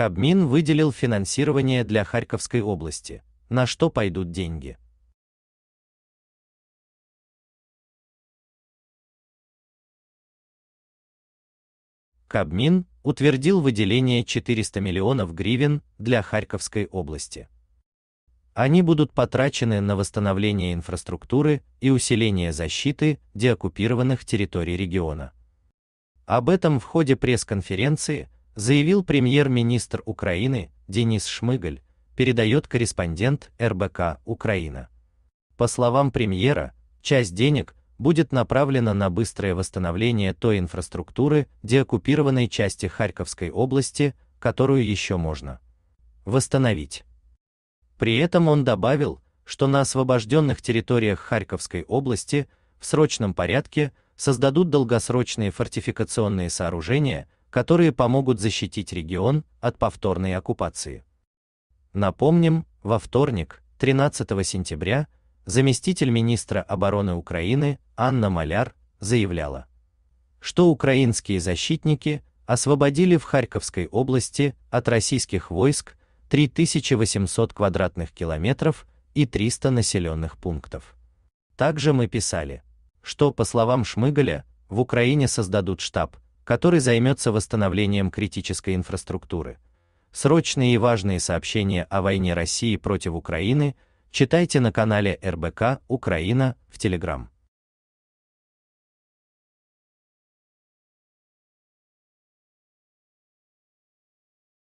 Кабмин выделил финансирование для Харьковской области. На что пойдут деньги? Кабмин утвердил выделение 400 миллионов гривен для Харьковской области. Они будут потрачены на восстановление инфраструктуры и усиление защиты деоккупированных территорий региона. Об этом в ходе пресс-конференции заявил премьер-министр Украины Денис Шмыгаль, передает корреспондент РБК Украина. По словам премьера, часть денег будет направлена на быстрое восстановление той инфраструктуры деоккупированной части Харьковской области, которую еще можно восстановить. При этом он добавил, что на освобожденных территориях Харьковской области в срочном порядке создадут долгосрочные фортификационные сооружения, которые помогут защитить регион от повторной оккупации. Напомним, во вторник, 13 сентября, заместитель министра обороны Украины Анна Маляр заявляла, что украинские защитники освободили в Харьковской области от российских войск 3800 квадратных километров и 300 населенных пунктов. Также мы писали, что, по словам Шмыгаля, в Украине создадут штаб который займется восстановлением критической инфраструктуры. Срочные и важные сообщения о войне России против Украины читайте на канале РБК «Украина» в Телеграм.